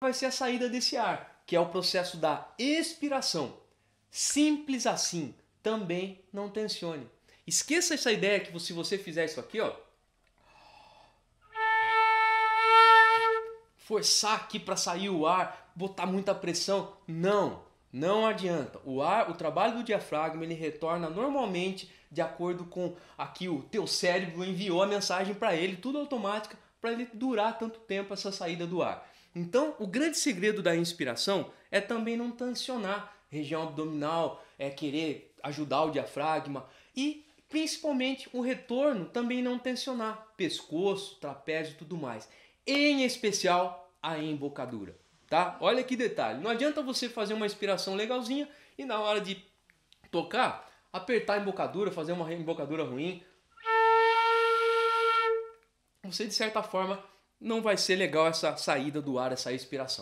vai ser a saída desse ar, que é o processo da expiração. Simples assim, também não tensione. Esqueça essa ideia que se você fizer isso aqui, ó, forçar aqui para sair o ar, botar muita pressão, não, não adianta. O ar, o trabalho do diafragma, ele retorna normalmente de acordo com aqui o teu cérebro enviou a mensagem para ele, tudo automática, para ele durar tanto tempo essa saída do ar. Então, o grande segredo da inspiração é também não tensionar região abdominal, é querer ajudar o diafragma e principalmente o retorno também não tensionar pescoço, trapézio e tudo mais. Em especial a embocadura, tá? Olha que detalhe. Não adianta você fazer uma inspiração legalzinha e na hora de tocar, apertar a embocadura, fazer uma embocadura ruim. Você de certa forma não vai ser legal essa saída do ar, essa expiração.